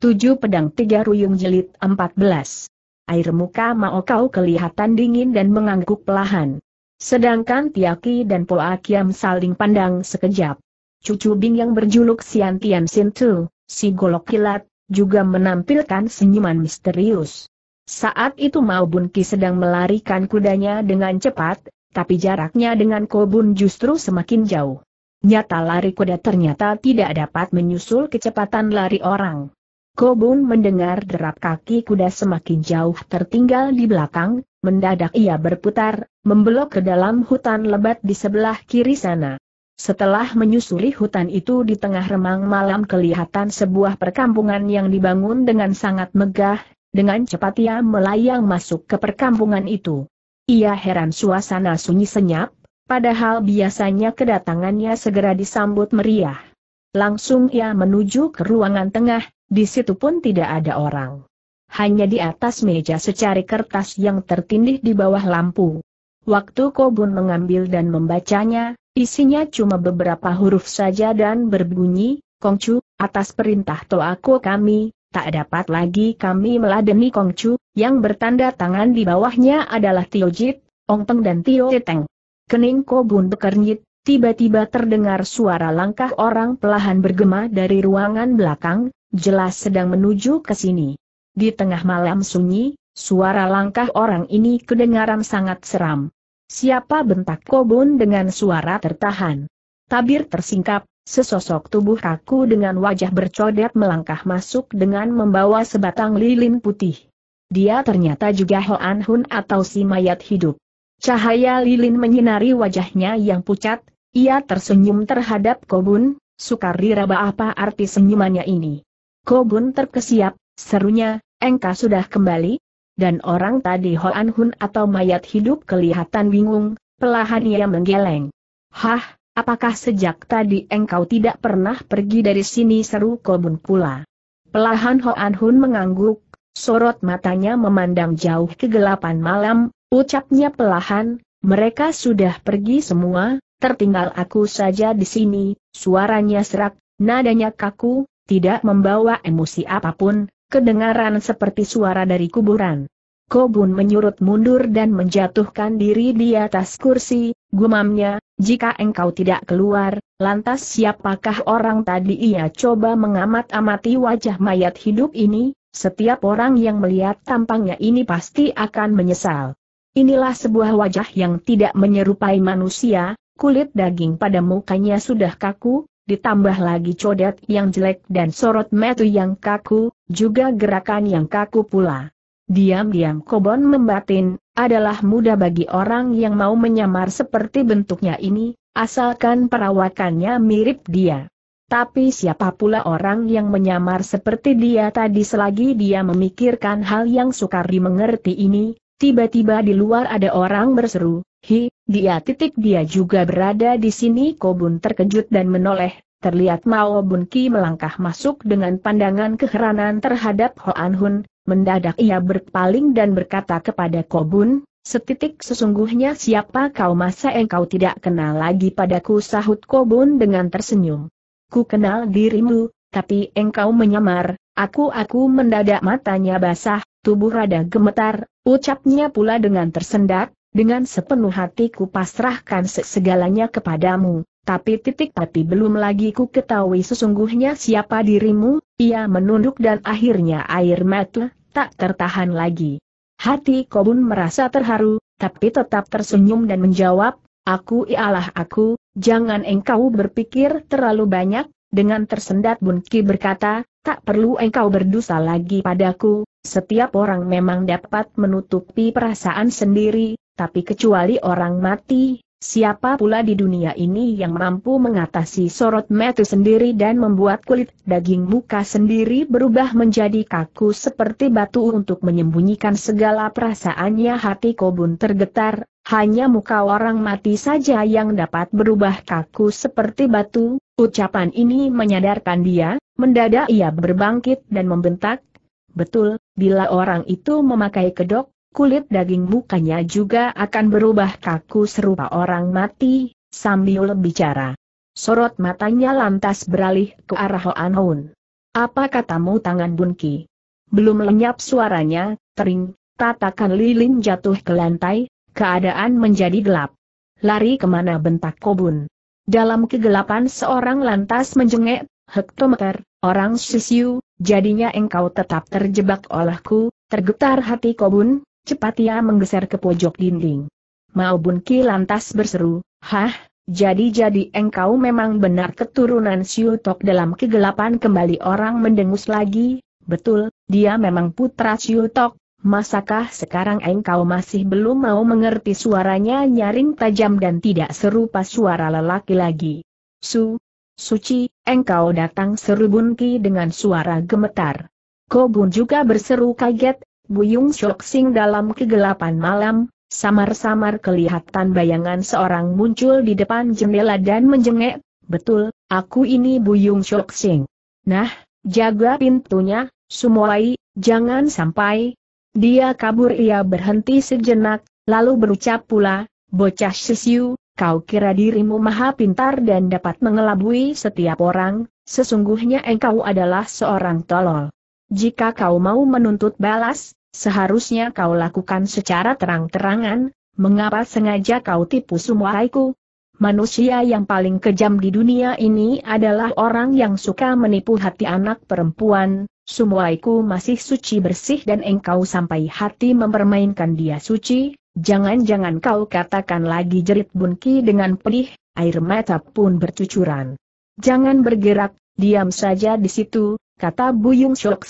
Tujuh pedang tiga ruyung Jelit 14. Air muka Mao Kau kelihatan dingin dan mengangguk pelahan. Sedangkan Tiaki dan Po Akiam saling pandang sekejap. Cucu Bing yang berjuluk Sian Tian Sin Tu, si golok kilat, juga menampilkan senyuman misterius. Saat itu Mao Bun Ki sedang melarikan kudanya dengan cepat, tapi jaraknya dengan Kobun justru semakin jauh. Nyata lari kuda ternyata tidak dapat menyusul kecepatan lari orang. Kobun mendengar derap kaki kuda semakin jauh tertinggal di belakang, mendadak ia berputar, membelok ke dalam hutan lebat di sebelah kiri sana. Setelah menyusuri hutan itu di tengah remang malam kelihatan sebuah perkampungan yang dibangun dengan sangat megah, dengan cepat ia melayang masuk ke perkampungan itu. Ia heran suasana sunyi senyap, padahal biasanya kedatangannya segera disambut meriah. Langsung ia menuju ke ruangan tengah, di situ pun tidak ada orang. Hanya di atas meja secari kertas yang tertindih di bawah lampu. Waktu Kobun mengambil dan membacanya, isinya cuma beberapa huruf saja dan berbunyi, Kongcu, atas perintah Toako kami, tak dapat lagi kami meladeni Kongcu, yang bertanda tangan di bawahnya adalah Tio Jit, Ong Peng dan Tio Teteng. Kening Kobun bekernyit, tiba-tiba terdengar suara langkah orang pelahan bergema dari ruangan belakang, jelas sedang menuju ke sini. Di tengah malam sunyi, suara langkah orang ini kedengaran sangat seram. Siapa bentak Kobun dengan suara tertahan? Tabir tersingkap, sesosok tubuh kaku dengan wajah bercodet melangkah masuk dengan membawa sebatang lilin putih. Dia ternyata juga Hoan Hun atau si mayat hidup. Cahaya lilin menyinari wajahnya yang pucat, ia tersenyum terhadap Kobun, sukarira apa arti senyumannya ini. Kobun terkesiap, serunya, engkau sudah kembali? Dan orang tadi Hoan Hun atau mayat hidup kelihatan bingung, pelahan ia menggeleng. Hah, apakah sejak tadi engkau tidak pernah pergi dari sini seru Kobun pula? Pelahan Hoan Hun mengangguk, sorot matanya memandang jauh kegelapan malam, ucapnya pelahan, mereka sudah pergi semua, tertinggal aku saja di sini, suaranya serak, nadanya kaku, tidak membawa emosi apapun, kedengaran seperti suara dari kuburan. Kobun menyurut mundur dan menjatuhkan diri di atas kursi, gumamnya, jika engkau tidak keluar, lantas siapakah orang tadi ia coba mengamat-amati wajah mayat hidup ini, setiap orang yang melihat tampangnya ini pasti akan menyesal. Inilah sebuah wajah yang tidak menyerupai manusia, kulit daging pada mukanya sudah kaku, ditambah lagi codet yang jelek dan sorot metu yang kaku, juga gerakan yang kaku pula. Diam-diam Kobon membatin, adalah mudah bagi orang yang mau menyamar seperti bentuknya ini, asalkan perawakannya mirip dia. Tapi siapa pula orang yang menyamar seperti dia tadi selagi dia memikirkan hal yang sukar dimengerti ini, Tiba-tiba di luar ada orang berseru, Hi, dia titik dia juga berada di sini Kobun terkejut dan menoleh, terlihat Mao Bun Ki melangkah masuk dengan pandangan keheranan terhadap Hoan Hun, mendadak ia berpaling dan berkata kepada Kobun, setitik sesungguhnya siapa kau masa engkau tidak kenal lagi padaku sahut Kobun dengan tersenyum. Ku kenal dirimu, tapi engkau menyamar, aku-aku mendadak matanya basah, tubuh rada gemetar, Ucapnya pula dengan tersendat, dengan sepenuh hatiku pasrahkan segalanya kepadamu, tapi titik tapi belum lagi ku ketahui sesungguhnya siapa dirimu, ia menunduk dan akhirnya air mata, tak tertahan lagi. Hati Kobun merasa terharu, tapi tetap tersenyum dan menjawab, Aku ialah aku, jangan engkau berpikir terlalu banyak, dengan tersendat Bunki berkata, tak perlu engkau berdosa lagi padaku, setiap orang memang dapat menutupi perasaan sendiri, tapi kecuali orang mati, siapa pula di dunia ini yang mampu mengatasi sorot mata sendiri dan membuat kulit daging muka sendiri berubah menjadi kaku seperti batu untuk menyembunyikan segala perasaannya hati kobun tergetar, hanya muka orang mati saja yang dapat berubah kaku seperti batu, ucapan ini menyadarkan dia, Mendadak ia berbangkit dan membentak. Betul, bila orang itu memakai kedok, kulit daging mukanya juga akan berubah kaku serupa orang mati, sambil bicara. Sorot matanya lantas beralih ke arah Hoan Hoon. Apa katamu tangan Bunki? Belum lenyap suaranya, tering, tatakan lilin jatuh ke lantai, keadaan menjadi gelap. Lari kemana bentak Kobun? Dalam kegelapan seorang lantas menjengek, hektometer, Orang Sisiu, jadinya engkau tetap terjebak olehku, tergetar hati Kobun, cepat ia menggeser ke pojok dinding. Mao Ki lantas berseru, Hah, jadi-jadi engkau memang benar keturunan Siu Tok dalam kegelapan kembali orang mendengus lagi, betul, dia memang putra Siu Tok, Masakah sekarang engkau masih belum mau mengerti suaranya nyaring tajam dan tidak serupa suara lelaki lagi? Su, Suci, engkau datang seru Bun Ki dengan suara gemetar. Kobun juga berseru kaget, Buyung Shok Sing dalam kegelapan malam, samar-samar kelihatan bayangan seorang muncul di depan jendela dan menjengek, betul, aku ini Buyung Shok Sing. Nah, jaga pintunya, Sumoai, jangan sampai. Dia kabur ia berhenti sejenak, lalu berucap pula, bocah sisiu, kau kira dirimu maha pintar dan dapat mengelabui setiap orang, sesungguhnya engkau adalah seorang tolol. Jika kau mau menuntut balas, seharusnya kau lakukan secara terang-terangan, mengapa sengaja kau tipu sumuaiku? Manusia yang paling kejam di dunia ini adalah orang yang suka menipu hati anak perempuan, sumuaiku masih suci bersih dan engkau sampai hati mempermainkan dia suci, Jangan-jangan kau katakan lagi jerit Bunki dengan pedih, air mata pun bercucuran. Jangan bergerak, diam saja di situ, kata Buyung Shok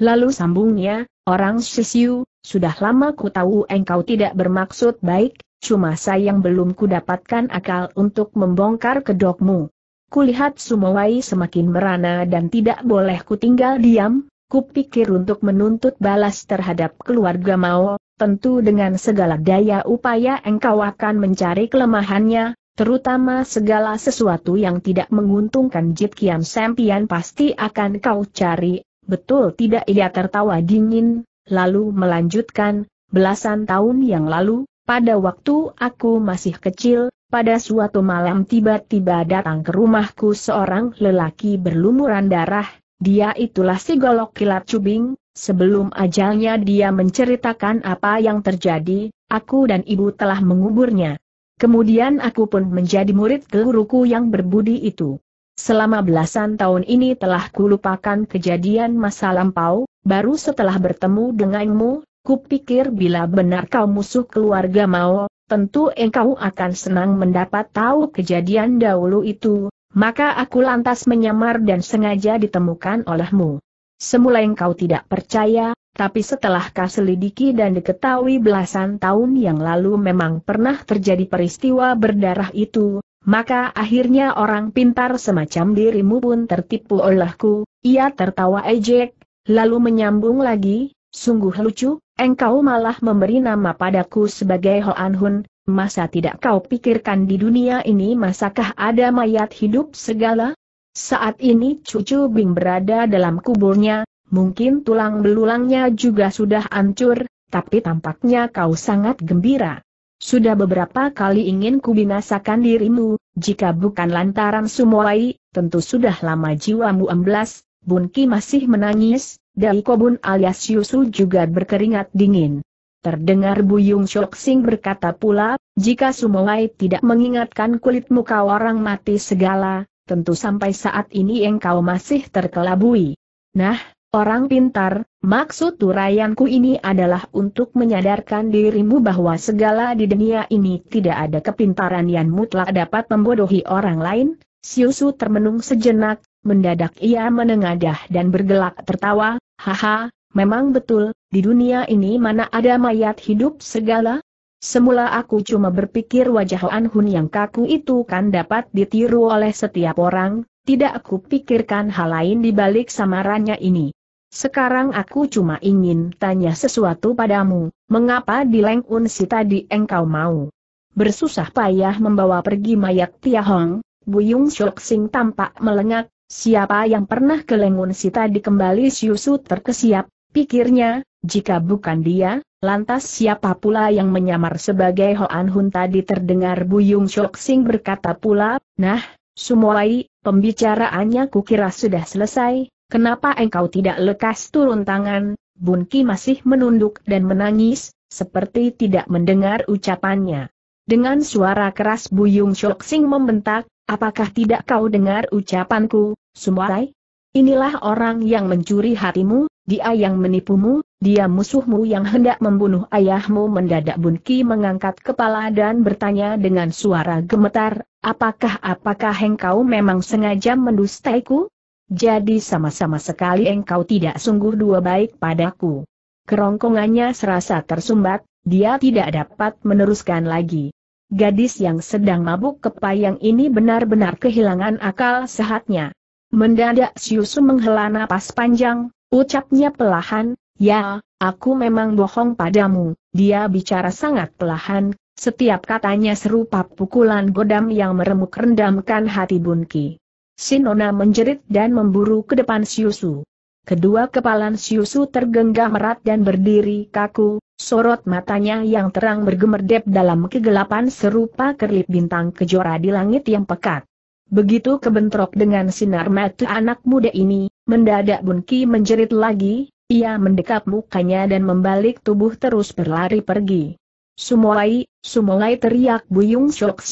Lalu sambungnya, orang Sisiu, sudah lama ku tahu engkau tidak bermaksud baik, cuma sayang belum ku dapatkan akal untuk membongkar kedokmu. Kulihat Sumowai semakin merana dan tidak boleh ku tinggal diam, ku pikir untuk menuntut balas terhadap keluarga Mao, tentu dengan segala daya upaya engkau akan mencari kelemahannya, terutama segala sesuatu yang tidak menguntungkan Jit Kiam Sempian pasti akan kau cari, betul tidak ia tertawa dingin, lalu melanjutkan, belasan tahun yang lalu, pada waktu aku masih kecil, pada suatu malam tiba-tiba datang ke rumahku seorang lelaki berlumuran darah, dia itulah si golok kilat cubing, Sebelum ajalnya dia menceritakan apa yang terjadi, aku dan ibu telah menguburnya. Kemudian aku pun menjadi murid guruku yang berbudi itu. Selama belasan tahun ini telah kulupakan kejadian masa lampau, baru setelah bertemu denganmu, kupikir bila benar kau musuh keluarga mau, tentu engkau akan senang mendapat tahu kejadian dahulu itu, maka aku lantas menyamar dan sengaja ditemukan olehmu. Semula engkau tidak percaya, tapi setelah kau selidiki dan diketahui belasan tahun yang lalu memang pernah terjadi peristiwa berdarah itu, maka akhirnya orang pintar semacam dirimu pun tertipu olehku, ia tertawa ejek, lalu menyambung lagi, sungguh lucu, engkau malah memberi nama padaku sebagai Hoan Hun, masa tidak kau pikirkan di dunia ini masakah ada mayat hidup segala? Saat ini cucu Bing berada dalam kuburnya, mungkin tulang belulangnya juga sudah hancur, tapi tampaknya kau sangat gembira. Sudah beberapa kali ingin kubinasakan dirimu, jika bukan lantaran Sumoai, tentu sudah lama jiwamu emblas. Bunki masih menangis, Dai Kobun alias Yusu juga berkeringat dingin. Terdengar Buyung Shok Sing berkata pula, jika Sumoai tidak mengingatkan kulit muka orang mati segala, tentu sampai saat ini engkau masih terkelabui. Nah, orang pintar, maksud turayanku ini adalah untuk menyadarkan dirimu bahwa segala di dunia ini tidak ada kepintaran yang mutlak dapat membodohi orang lain. Siusu termenung sejenak, mendadak ia menengadah dan bergelak tertawa, haha, memang betul, di dunia ini mana ada mayat hidup segala, Semula aku cuma berpikir wajah Hoan Hun yang kaku itu kan dapat ditiru oleh setiap orang, tidak aku pikirkan hal lain di balik samarannya ini. Sekarang aku cuma ingin tanya sesuatu padamu, mengapa di Leng Un Si tadi engkau mau bersusah payah membawa pergi mayat Tiahong, Buyung Shok Sing tampak melengak, siapa yang pernah ke Leng Un Si tadi kembali Siusu terkesiap, pikirnya, jika bukan dia, lantas siapa pula yang menyamar sebagai Hoan Hun tadi terdengar Buyung Shok Sing berkata pula, Nah, Sumuai, pembicaraannya kukira sudah selesai, kenapa engkau tidak lekas turun tangan? Bun Ki masih menunduk dan menangis, seperti tidak mendengar ucapannya. Dengan suara keras Buyung Shok Sing membentak, apakah tidak kau dengar ucapanku, Sumuai? Inilah orang yang mencuri hatimu, dia yang menipumu, dia musuhmu yang hendak membunuh ayahmu mendadak Ki mengangkat kepala dan bertanya dengan suara gemetar, apakah apakah engkau memang sengaja mendustaiku? Jadi sama-sama sekali engkau tidak sungguh dua baik padaku. Kerongkongannya serasa tersumbat, dia tidak dapat meneruskan lagi. Gadis yang sedang mabuk kepayang ini benar-benar kehilangan akal sehatnya. Mendadak Siusu menghela napas panjang, ucapnya pelahan, Ya, aku memang bohong padamu, dia bicara sangat perlahan, setiap katanya serupa pukulan godam yang meremuk rendamkan hati Bunki. Sinona menjerit dan memburu ke depan Siusu. Kedua kepalan Siusu tergenggam erat dan berdiri kaku, sorot matanya yang terang bergemerdep dalam kegelapan serupa kerlip bintang kejora di langit yang pekat. Begitu kebentrok dengan sinar mata anak muda ini, mendadak Bunki menjerit lagi, ia mendekap mukanya dan membalik tubuh terus berlari pergi. Sumoai, Sumoai teriak Buyung Shok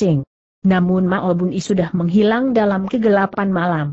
Namun Mao Bun sudah menghilang dalam kegelapan malam.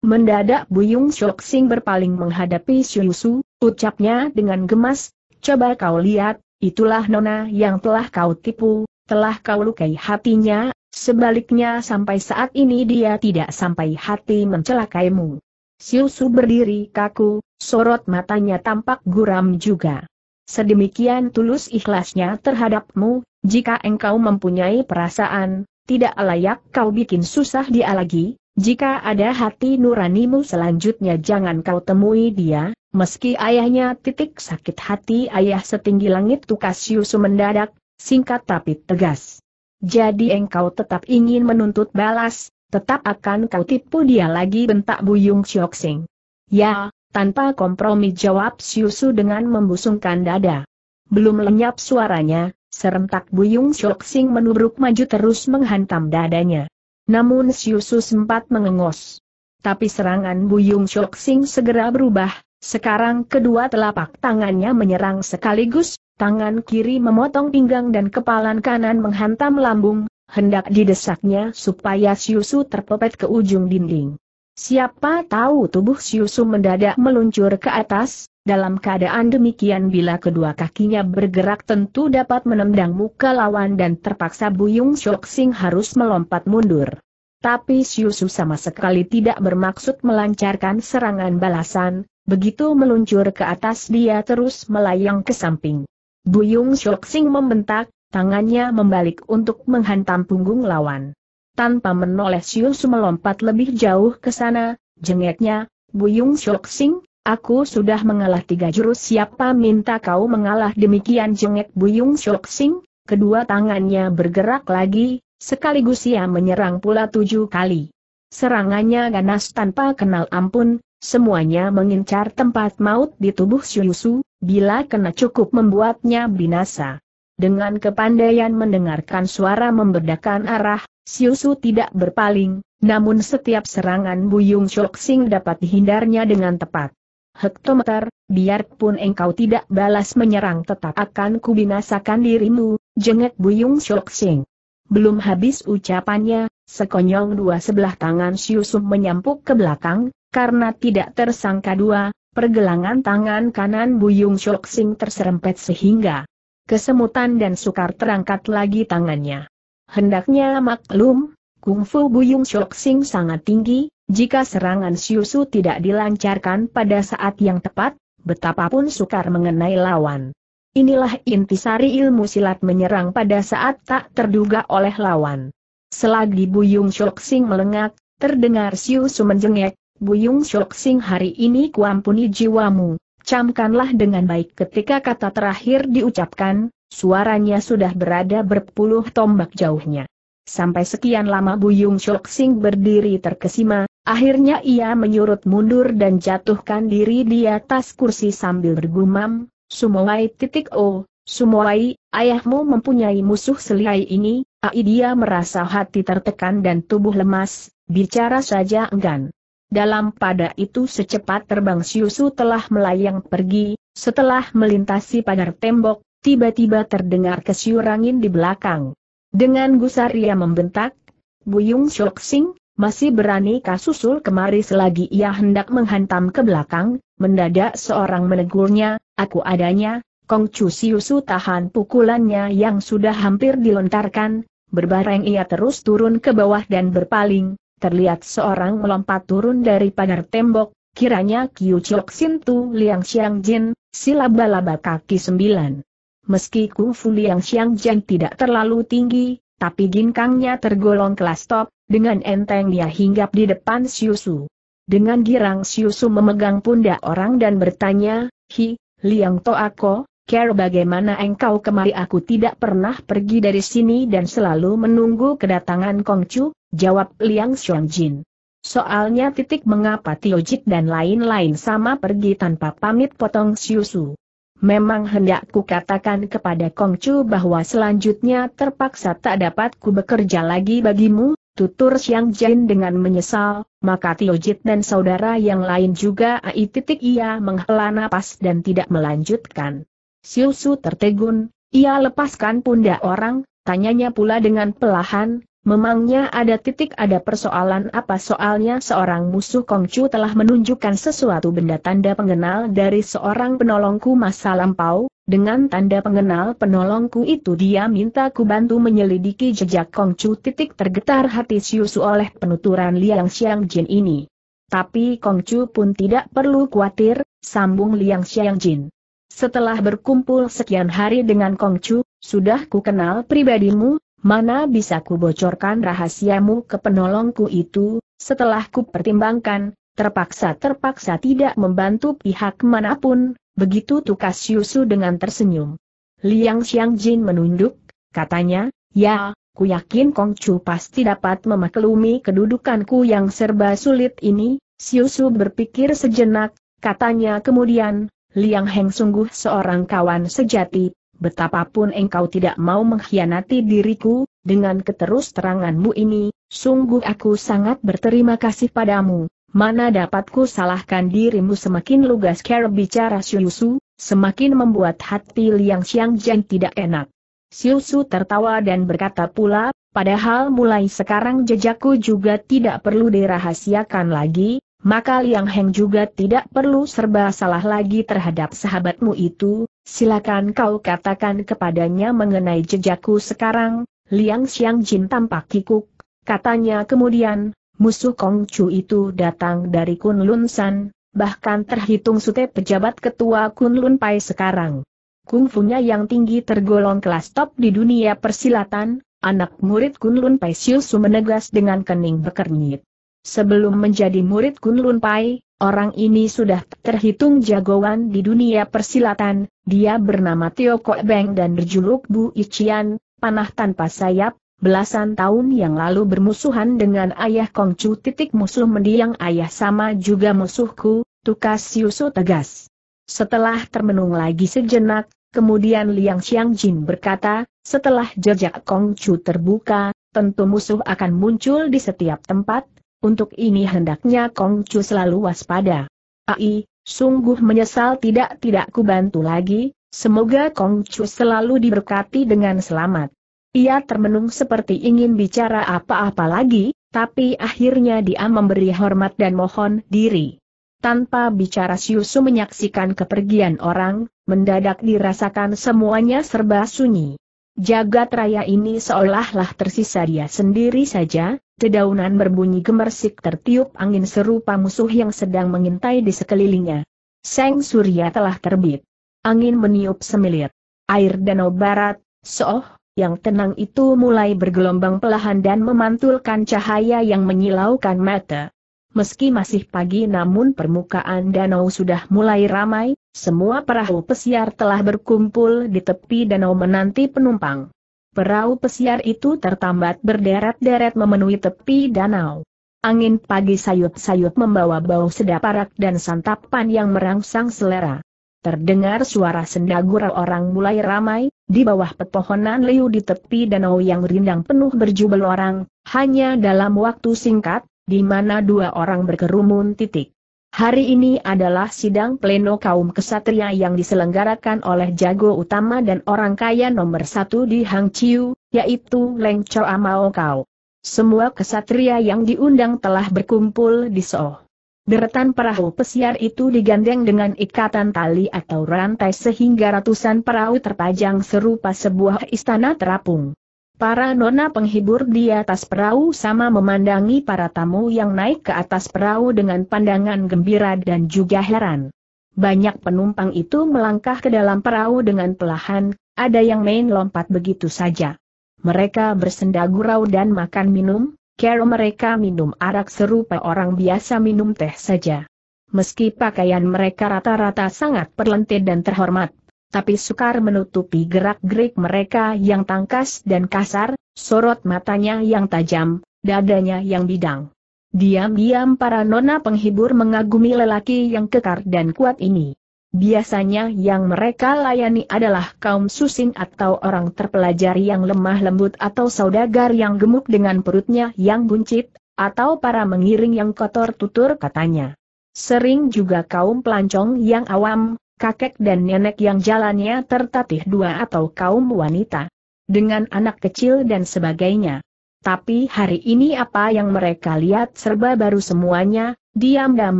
Mendadak Buyung Shok berpaling menghadapi Syusu, ucapnya dengan gemas, coba kau lihat, itulah nona yang telah kau tipu, telah kau lukai hatinya, sebaliknya sampai saat ini dia tidak sampai hati mencelakaimu. Siusu berdiri kaku, sorot matanya tampak guram juga. Sedemikian tulus ikhlasnya terhadapmu, jika engkau mempunyai perasaan, tidak layak kau bikin susah dia lagi, jika ada hati nuranimu selanjutnya jangan kau temui dia, meski ayahnya titik sakit hati ayah setinggi langit tukas Siusu mendadak, singkat tapi tegas. Jadi engkau tetap ingin menuntut balas, Tetap akan kau tipu dia lagi bentak Buyung Chok Sing. Ya, tanpa kompromi jawab Siusu dengan membusungkan dada. Belum lenyap suaranya, serentak Buyung Chok Sing menubruk maju terus menghantam dadanya. Namun Siusu sempat mengengos. Tapi serangan Buyung Chok Sing segera berubah, sekarang kedua telapak tangannya menyerang sekaligus, tangan kiri memotong pinggang dan kepalan kanan menghantam lambung, hendak didesaknya supaya Siusu terpepet ke ujung dinding. Siapa tahu tubuh Siusu mendadak meluncur ke atas, dalam keadaan demikian bila kedua kakinya bergerak tentu dapat menendang muka lawan dan terpaksa Buyung Shok Sing harus melompat mundur. Tapi Siusu sama sekali tidak bermaksud melancarkan serangan balasan, begitu meluncur ke atas dia terus melayang ke samping. Buyung Shok Sing membentak, tangannya membalik untuk menghantam punggung lawan. Tanpa menoleh Siu Su melompat lebih jauh ke sana, jengeknya, Buyung Shok Sing, aku sudah mengalah tiga jurus siapa minta kau mengalah demikian jengek Buyung Shok Sing, kedua tangannya bergerak lagi, sekaligus ia menyerang pula tujuh kali. Serangannya ganas tanpa kenal ampun, semuanya mengincar tempat maut di tubuh Syusu, bila kena cukup membuatnya binasa. Dengan kepandaian mendengarkan suara memberdakan arah, Siusu tidak berpaling, namun setiap serangan Buyung Shoxing dapat dihindarnya dengan tepat. Hektometer, biarpun engkau tidak balas menyerang tetap akan kubinasakan dirimu, jengek Buyung Shoxing. Belum habis ucapannya, sekonyong dua sebelah tangan Siusu menyampuk ke belakang, karena tidak tersangka dua, pergelangan tangan kanan Buyung Shoxing terserempet sehingga kesemutan dan sukar terangkat lagi tangannya. Hendaknya maklum, kungfu Buyung Shok Sing sangat tinggi, jika serangan Siusu tidak dilancarkan pada saat yang tepat, betapapun sukar mengenai lawan. Inilah intisari ilmu silat menyerang pada saat tak terduga oleh lawan. Selagi Buyung Shok Sing melengak, terdengar Siusu menjengek, Buyung Shok Sing hari ini kuampuni jiwamu, camkanlah dengan baik ketika kata terakhir diucapkan, suaranya sudah berada berpuluh tombak jauhnya. Sampai sekian lama Buyung Shok Sing berdiri terkesima, akhirnya ia menyurut mundur dan jatuhkan diri di atas kursi sambil bergumam, Sumoai titik O, Sumoai, ayahmu mempunyai musuh selai ini, Ai merasa hati tertekan dan tubuh lemas, bicara saja enggan. Dalam pada itu secepat terbang Siusu telah melayang pergi, setelah melintasi pagar tembok, tiba-tiba terdengar kesyurangin di belakang. Dengan gusar ia membentak, Buyung Sing, masih berani kasusul kemari selagi ia hendak menghantam ke belakang, mendadak seorang menegurnya, aku adanya, Kong Chu Siusu tahan pukulannya yang sudah hampir dilontarkan, berbareng ia terus turun ke bawah dan berpaling, terlihat seorang melompat turun dari pagar tembok, kiranya Kiu Chok Sin Tu Liang Xiang Jin, si laba-laba kaki sembilan. Meski kungfu Liang Xiang Jin tidak terlalu tinggi, tapi ginkangnya tergolong kelas top, dengan enteng dia hinggap di depan Su. Dengan girang Su memegang pundak orang dan bertanya, Hi, Liang Toako, Care bagaimana engkau kemari aku tidak pernah pergi dari sini dan selalu menunggu kedatangan Kongcu, jawab Liang Xiangjin. Soalnya titik mengapa Tiojit dan lain-lain sama pergi tanpa pamit potong Siusu. Memang hendak ku katakan kepada Kongcu bahwa selanjutnya terpaksa tak dapat ku bekerja lagi bagimu, tutur Xiang Jin dengan menyesal, maka Tiojit dan saudara yang lain juga ai titik ia menghela napas dan tidak melanjutkan. Siusu tertegun, ia lepaskan pundak orang, tanyanya pula dengan pelahan, memangnya ada titik ada persoalan apa soalnya seorang musuh Kongcu telah menunjukkan sesuatu benda tanda pengenal dari seorang penolongku masa lampau, dengan tanda pengenal penolongku itu dia minta ku bantu menyelidiki jejak Kongcu titik tergetar hati Siusu oleh penuturan Liang Xiang Jin ini. Tapi Kongcu pun tidak perlu khawatir, sambung Liang Xiang Jin. Setelah berkumpul sekian hari dengan Kong Chu, sudah ku kenal pribadimu, mana bisa ku bocorkan rahasiamu ke penolongku itu, setelah ku pertimbangkan, terpaksa-terpaksa tidak membantu pihak manapun, begitu tukas Yusu dengan tersenyum. Liang Xiangjin menunduk, katanya, ya, ku yakin Kong Chu pasti dapat memaklumi kedudukanku yang serba sulit ini, Siusu berpikir sejenak, katanya kemudian, Liang Heng sungguh seorang kawan sejati, betapapun engkau tidak mau mengkhianati diriku, dengan keterus teranganmu ini, sungguh aku sangat berterima kasih padamu. Mana dapatku salahkan dirimu semakin lugas cara bicara Siusu, semakin membuat hati Liang Xiangjian tidak enak. Siusu tertawa dan berkata pula, padahal mulai sekarang jejakku juga tidak perlu dirahasiakan lagi, maka Liang Heng juga tidak perlu serba salah lagi terhadap sahabatmu itu, silakan kau katakan kepadanya mengenai jejakku sekarang, Liang Xiang Jin tampak kikuk, katanya kemudian, musuh Kong Chu itu datang dari Kunlun San, bahkan terhitung sute pejabat ketua Kunlun Pai sekarang. Kungfunya yang tinggi tergolong kelas top di dunia persilatan, anak murid Kunlun Pai Siusu menegas dengan kening bekernyit. Sebelum menjadi murid Kunlun Pai, orang ini sudah terhitung jagoan di dunia persilatan, dia bernama Tio Kok Beng dan berjuluk Bu Ichian, panah tanpa sayap, belasan tahun yang lalu bermusuhan dengan ayah Kong Chu. titik musuh mendiang ayah sama juga musuhku, tukas Yusu tegas. Setelah termenung lagi sejenak, kemudian Liang Xiang Jin berkata, setelah jejak Kong Chu terbuka, tentu musuh akan muncul di setiap tempat, untuk ini hendaknya Kongcu selalu waspada. Ai, sungguh menyesal tidak-tidak ku bantu lagi, semoga Kongcu selalu diberkati dengan selamat. Ia termenung seperti ingin bicara apa-apa lagi, tapi akhirnya dia memberi hormat dan mohon diri. Tanpa bicara Siusu menyaksikan kepergian orang, mendadak dirasakan semuanya serba sunyi. Jagat raya ini seolah-olah tersisa dia sendiri saja, Dedaunan berbunyi gemersik tertiup angin serupa musuh yang sedang mengintai di sekelilingnya. Seng surya telah terbit. Angin meniup semilir. Air danau barat, Soh, yang tenang itu mulai bergelombang pelahan dan memantulkan cahaya yang menyilaukan mata. Meski masih pagi namun permukaan danau sudah mulai ramai, semua perahu pesiar telah berkumpul di tepi danau menanti penumpang. Perahu pesiar itu tertambat berderet-deret memenuhi tepi danau. Angin pagi sayup-sayup membawa bau sedap arak dan santapan yang merangsang selera. Terdengar suara senda gurau orang mulai ramai, di bawah pepohonan liu di tepi danau yang rindang penuh berjubel orang, hanya dalam waktu singkat, di mana dua orang berkerumun titik. Hari ini adalah sidang pleno kaum kesatria yang diselenggarakan oleh jago utama dan orang kaya nomor satu di Hang Chiu, yaitu Leng Choa Mao Kau. Semua kesatria yang diundang telah berkumpul di Soh. Deretan perahu pesiar itu digandeng dengan ikatan tali atau rantai sehingga ratusan perahu terpajang serupa sebuah istana terapung. Para nona penghibur di atas perahu sama memandangi para tamu yang naik ke atas perahu dengan pandangan gembira dan juga heran. Banyak penumpang itu melangkah ke dalam perahu dengan pelahan, ada yang main lompat begitu saja. Mereka bersenda gurau dan makan minum, kero mereka minum arak serupa orang biasa minum teh saja. Meski pakaian mereka rata-rata sangat perlentir dan terhormat, tapi sukar menutupi gerak-gerik mereka yang tangkas dan kasar, sorot matanya yang tajam, dadanya yang bidang. Diam-diam para nona penghibur mengagumi lelaki yang kekar dan kuat ini. Biasanya yang mereka layani adalah kaum susing atau orang terpelajar yang lemah lembut atau saudagar yang gemuk dengan perutnya yang buncit, atau para mengiring yang kotor tutur katanya. Sering juga kaum pelancong yang awam, kakek dan nenek yang jalannya tertatih dua atau kaum wanita. Dengan anak kecil dan sebagainya. Tapi hari ini apa yang mereka lihat serba baru semuanya, diam dan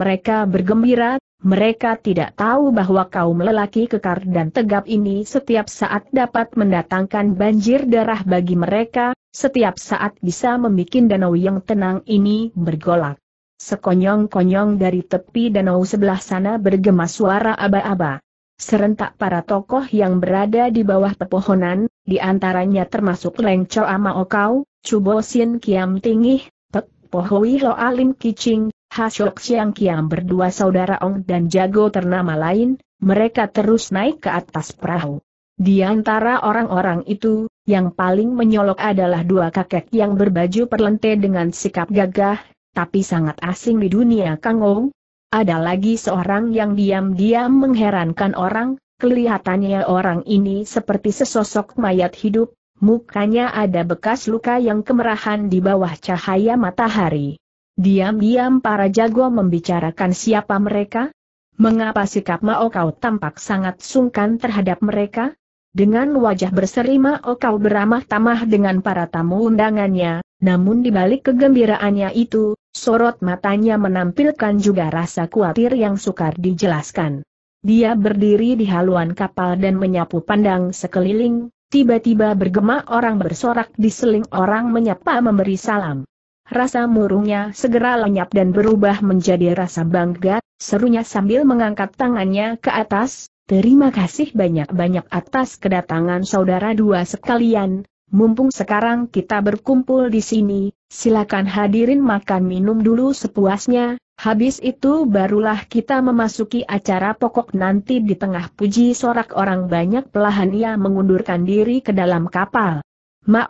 mereka bergembira, mereka tidak tahu bahwa kaum lelaki kekar dan tegap ini setiap saat dapat mendatangkan banjir darah bagi mereka, setiap saat bisa membuat danau yang tenang ini bergolak. Sekonyong-konyong dari tepi danau sebelah sana bergema suara aba-aba. Serentak para tokoh yang berada di bawah pepohonan, di antaranya termasuk Leng Cho Ama Okau, Chubo Sin Kiam Tingih, Pek Pohui Lo Alim Kiching, Hasyok Siang Kiam berdua saudara Ong dan Jago ternama lain, mereka terus naik ke atas perahu. Di antara orang-orang itu, yang paling menyolok adalah dua kakek yang berbaju perlente dengan sikap gagah, tapi sangat asing di dunia Kang Ou. Ada lagi seorang yang diam-diam mengherankan orang, kelihatannya orang ini seperti sesosok mayat hidup, mukanya ada bekas luka yang kemerahan di bawah cahaya matahari. Diam-diam para jago membicarakan siapa mereka? Mengapa sikap Mao Kau tampak sangat sungkan terhadap mereka? Dengan wajah berseri Mao Kau beramah tamah dengan para tamu undangannya, namun di balik kegembiraannya itu, sorot matanya menampilkan juga rasa khawatir yang sukar dijelaskan. Dia berdiri di haluan kapal dan menyapu pandang sekeliling, tiba-tiba bergema orang bersorak di seling orang menyapa memberi salam. Rasa murungnya segera lenyap dan berubah menjadi rasa bangga, serunya sambil mengangkat tangannya ke atas, terima kasih banyak-banyak atas kedatangan saudara dua sekalian, mumpung sekarang kita berkumpul di sini, silakan hadirin makan minum dulu sepuasnya, habis itu barulah kita memasuki acara pokok nanti di tengah puji sorak orang banyak pelahan ia mengundurkan diri ke dalam kapal.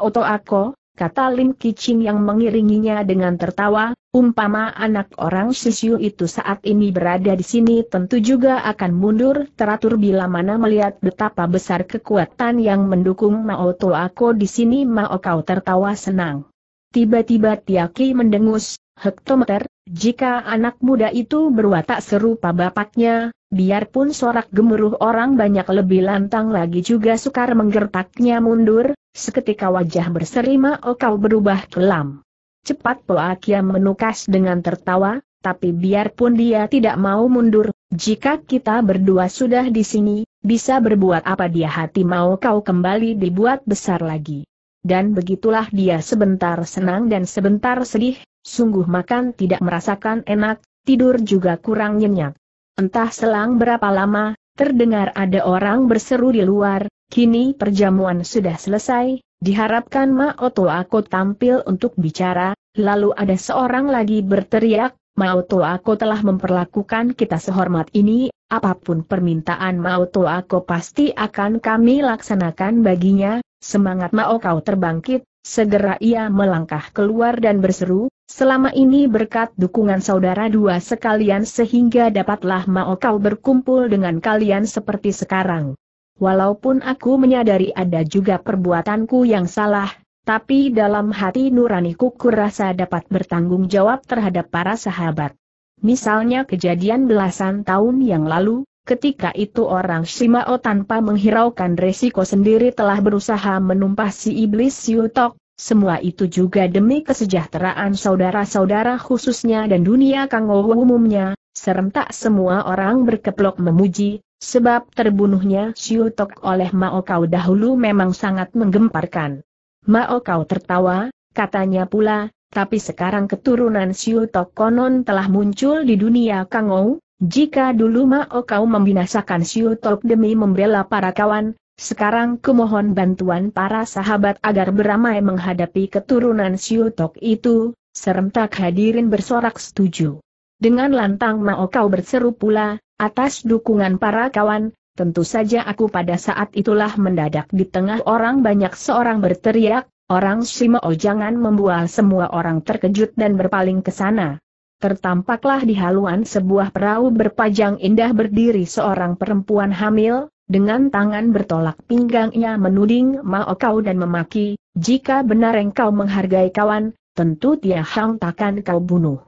Oto Ako, kata Lim Kicing yang mengiringinya dengan tertawa, umpama anak orang Sisiu itu saat ini berada di sini tentu juga akan mundur teratur bila mana melihat betapa besar kekuatan yang mendukung Mao To aku di sini Mao kau tertawa senang. Tiba-tiba Tiaki mendengus, hektometer, jika anak muda itu berwatak serupa bapaknya, biarpun sorak gemuruh orang banyak lebih lantang lagi juga sukar menggertaknya mundur, Seketika wajah berserima oh, kau berubah kelam. Cepat Poakia menukas dengan tertawa, tapi biarpun dia tidak mau mundur, jika kita berdua sudah di sini, bisa berbuat apa dia hati mau kau kembali dibuat besar lagi. Dan begitulah dia sebentar senang dan sebentar sedih, sungguh makan tidak merasakan enak, tidur juga kurang nyenyak. Entah selang berapa lama, terdengar ada orang berseru di luar, Kini perjamuan sudah selesai, diharapkan Ma Oto Ako tampil untuk bicara, lalu ada seorang lagi berteriak, Oto Ako telah memperlakukan kita sehormat ini, apapun permintaan Oto Ako pasti akan kami laksanakan baginya, semangat Mao kau terbangkit, segera ia melangkah keluar dan berseru, selama ini berkat dukungan saudara dua sekalian sehingga dapatlah Mao kau berkumpul dengan kalian seperti sekarang. Walaupun aku menyadari ada juga perbuatanku yang salah, tapi dalam hati nuraniku kurasa dapat bertanggung jawab terhadap para sahabat. Misalnya kejadian belasan tahun yang lalu, ketika itu orang Shimao tanpa menghiraukan resiko sendiri telah berusaha menumpah si iblis Yutok, semua itu juga demi kesejahteraan saudara-saudara khususnya dan dunia Kangowo umumnya, serentak semua orang berkeplok memuji, Sebab terbunuhnya Siu Tok oleh Mao Kau dahulu memang sangat menggemparkan. Mao Kau tertawa, katanya pula, tapi sekarang keturunan Siu Tok konon telah muncul di dunia Kangou, jika dulu Mao Kau membinasakan Siu Tok demi membela para kawan, sekarang kumohon bantuan para sahabat agar beramai menghadapi keturunan Siu Tok itu, serentak hadirin bersorak setuju. Dengan lantang Mao Kau berseru pula, Atas dukungan para kawan, tentu saja aku pada saat itulah mendadak di tengah orang banyak seorang berteriak, orang Shimao jangan membual semua orang terkejut dan berpaling ke sana. Tertampaklah di haluan sebuah perahu berpajang indah berdiri seorang perempuan hamil, dengan tangan bertolak pinggangnya menuding mau kau dan memaki, jika benar engkau menghargai kawan, tentu Tia Hang takkan kau bunuh.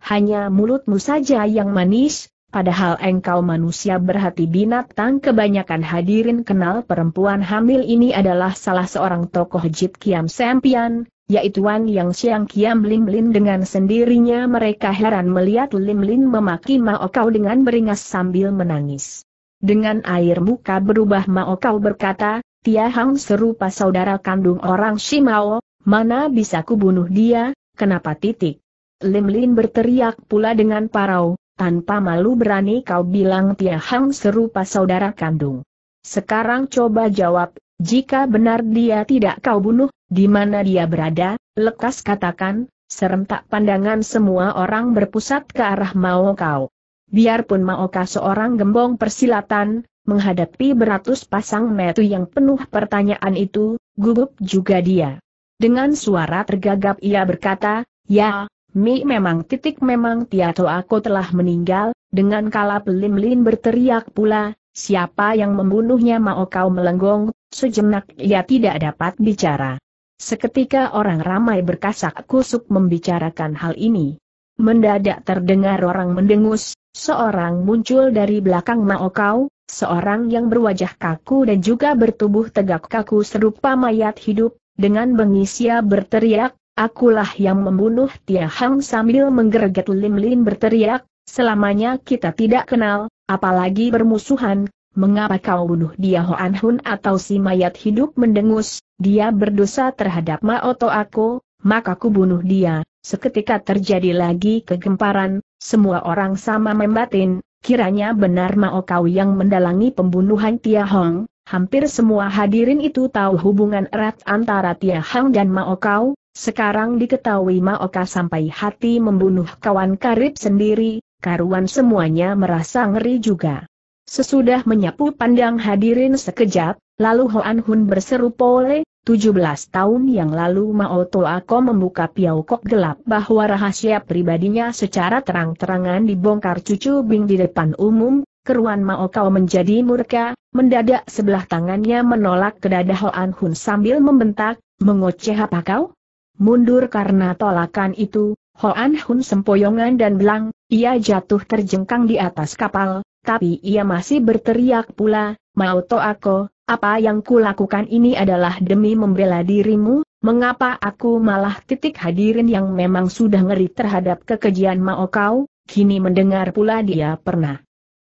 Hanya mulutmu saja yang manis, Padahal engkau manusia berhati binatang kebanyakan hadirin kenal perempuan hamil ini adalah salah seorang tokoh Jit Kiam Sempian, yaitu Wan Yang Siang Kiam Lim Lin dengan sendirinya mereka heran melihat Lim Lin memaki Mao dengan beringas sambil menangis. Dengan air muka berubah maokau berkata, Tia Hang serupa saudara kandung orang Shimao, mana bisa kubunuh dia, kenapa titik? Lim Lin berteriak pula dengan parau, tanpa malu berani kau bilang Tia Hang serupa saudara kandung. Sekarang coba jawab, jika benar dia tidak kau bunuh, di mana dia berada, lekas katakan, serentak pandangan semua orang berpusat ke arah Mao Kau. Biarpun Mao Kau seorang gembong persilatan, menghadapi beratus pasang metu yang penuh pertanyaan itu, gugup juga dia. Dengan suara tergagap ia berkata, Ya, Mi memang titik memang Tiato aku telah meninggal, dengan kalap Lim-Lin berteriak pula, siapa yang membunuhnya mau kau melenggong, sejenak ia tidak dapat bicara. Seketika orang ramai berkasak kusuk membicarakan hal ini. Mendadak terdengar orang mendengus, seorang muncul dari belakang Mao Kau, seorang yang berwajah kaku dan juga bertubuh tegak kaku serupa mayat hidup, dengan bengisia berteriak, akulah yang membunuh Tia Hang sambil menggerget Lim Lin berteriak, selamanya kita tidak kenal, apalagi bermusuhan, mengapa kau bunuh dia Hoan Hun atau si mayat hidup mendengus, dia berdosa terhadap Maoto aku, maka ku bunuh dia, seketika terjadi lagi kegemparan, semua orang sama membatin, kiranya benar Mao kau yang mendalangi pembunuhan Tia Hong, hampir semua hadirin itu tahu hubungan erat antara Tia Hang dan Mao kau, sekarang diketahui Maoka sampai hati membunuh kawan karib sendiri, karuan semuanya merasa ngeri juga. Sesudah menyapu pandang hadirin sekejap, lalu Hoan Hun berseru pole, 17 tahun yang lalu Mao Toako membuka piaukok gelap bahwa rahasia pribadinya secara terang-terangan dibongkar cucu Bing di depan umum, keruan Mao Kau menjadi murka, mendadak sebelah tangannya menolak ke dada Hoan Hun sambil membentak, mengoceh apa kau? Mundur karena tolakan itu, Hoan Hun sempoyongan dan belang, ia jatuh terjengkang di atas kapal, tapi ia masih berteriak pula, mau to aku, apa yang ku lakukan ini adalah demi membela dirimu, mengapa aku malah titik hadirin yang memang sudah ngeri terhadap kekejian Mao kau, kini mendengar pula dia pernah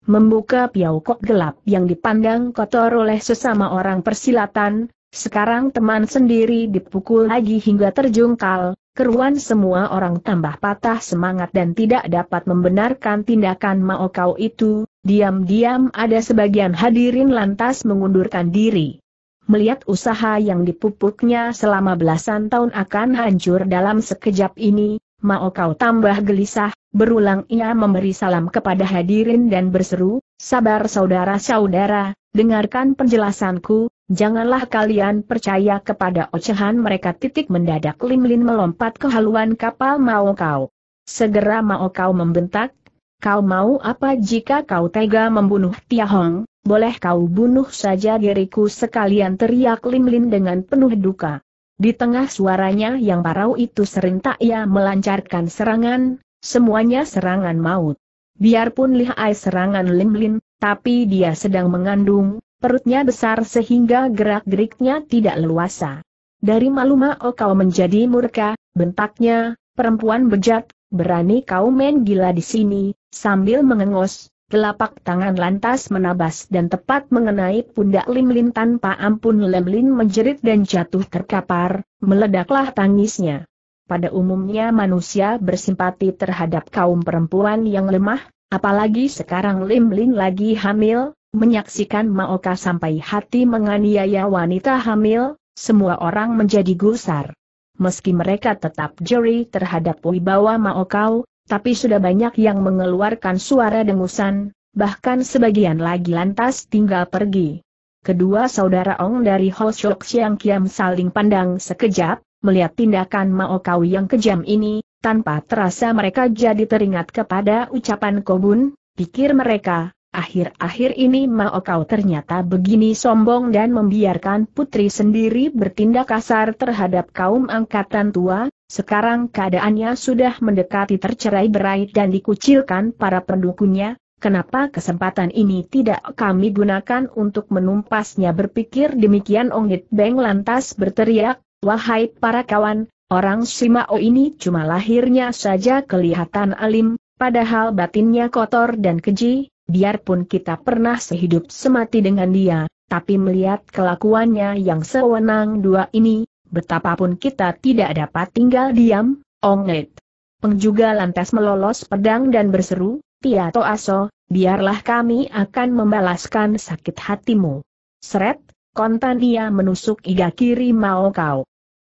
membuka piaukok gelap yang dipandang kotor oleh sesama orang persilatan, sekarang teman sendiri dipukul lagi hingga terjungkal, keruan semua orang tambah patah semangat dan tidak dapat membenarkan tindakan Mao Kau itu, diam-diam ada sebagian hadirin lantas mengundurkan diri. Melihat usaha yang dipupuknya selama belasan tahun akan hancur dalam sekejap ini, Mao Kau tambah gelisah, berulang ia memberi salam kepada hadirin dan berseru, sabar saudara-saudara, dengarkan penjelasanku, Janganlah kalian percaya kepada ocehan mereka titik mendadak Lim Lin melompat ke haluan kapal Mao Kau. Segera Mao Kau membentak, kau mau apa jika kau tega membunuh Hong? boleh kau bunuh saja diriku sekalian teriak Lim Lin dengan penuh duka. Di tengah suaranya yang parau itu serentak ia melancarkan serangan, semuanya serangan maut. Biarpun lihai serangan Lim Lin, tapi dia sedang mengandung, Perutnya besar sehingga gerak-geriknya tidak leluasa. Dari Maluma oh kau menjadi murka, bentaknya, perempuan bejat, berani kau main gila di sini, sambil mengengos, telapak tangan lantas menabas dan tepat mengenai pundak Lim Lin tanpa ampun Lin menjerit dan jatuh terkapar, meledaklah tangisnya. Pada umumnya manusia bersimpati terhadap kaum perempuan yang lemah, apalagi sekarang Limlin lagi hamil, menyaksikan Maoka sampai hati menganiaya wanita hamil, semua orang menjadi gusar. Meski mereka tetap juri terhadap wibawa Maokau, tapi sudah banyak yang mengeluarkan suara dengusan, bahkan sebagian lagi lantas tinggal pergi. Kedua saudara Ong dari Hoshok Siang Kiam saling pandang sekejap, melihat tindakan Maokau yang kejam ini, tanpa terasa mereka jadi teringat kepada ucapan Kobun, pikir mereka, Akhir-akhir ini Mao kau ternyata begini sombong dan membiarkan putri sendiri bertindak kasar terhadap kaum angkatan tua, sekarang keadaannya sudah mendekati tercerai berai dan dikucilkan para pendukungnya, kenapa kesempatan ini tidak kami gunakan untuk menumpasnya berpikir demikian Ongit Beng lantas berteriak, wahai para kawan, orang Simao ini cuma lahirnya saja kelihatan alim, padahal batinnya kotor dan keji, biarpun kita pernah sehidup semati dengan dia, tapi melihat kelakuannya yang sewenang dua ini, betapapun kita tidak dapat tinggal diam, onget. Pengjuga lantas melolos pedang dan berseru, Tiato Aso, biarlah kami akan membalaskan sakit hatimu. Seret, kontan ia menusuk iga kiri mau Kau.